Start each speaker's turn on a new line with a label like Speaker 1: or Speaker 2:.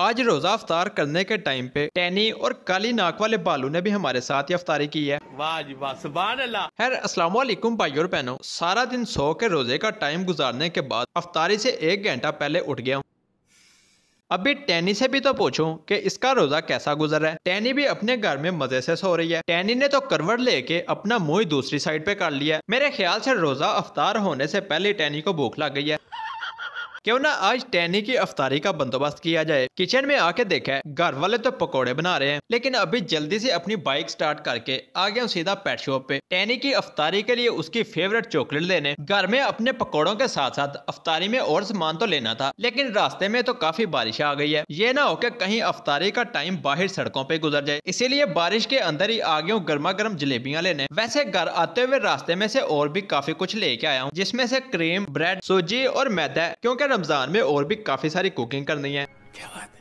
Speaker 1: आज रोजा अफ्तार करने के टाइम पे टैनी और काली नाक वाले बालू ने भी हमारे साथ ये की है वाह भाई और बहनों सारा दिन सो के रोजे का टाइम गुजारने के बाद अफतारी से एक घंटा पहले उठ गया हूँ अभी टैनी से भी तो पूछूं कि इसका रोजा कैसा गुजर रहा है टैनी भी अपने घर में मजे से सो रही है टैनी ने तो करवट लेके अपना मुंह दूसरी साइड पे कर लिया मेरे ख्याल से रोजा अफ्तार होने से पहले टैनी को भूख लग गई है क्यों ना आज टैनी की अफतारी का बंदोबस्त किया जाए किचन में आके देखा घर वाले तो पकोड़े बना रहे हैं लेकिन अभी जल्दी से अपनी बाइक स्टार्ट करके आ गया सीधा पेट शॉप पे टैनी की अफतारी के लिए उसकी फेवरेट चॉकलेट लेने घर में अपने पकौड़ों के साथ साथ अफतारी में और सामान तो लेना था लेकिन रास्ते में तो काफी बारिश आ गई है ये ना हो के कहीं अफतारी का टाइम बाहर सड़कों पे गुजर जाए इसीलिए बारिश के अंदर ही आ गया गर्मा गर्म जलेबियाँ लेने वैसे घर आते हुए रास्ते में से और भी काफी कुछ लेके आया हूँ जिसमे से क्रीम ब्रेड सूजी और मैदा क्योंकि रमज़ान में और भी काफ़ी सारी कुकिंग करनी है क्या बात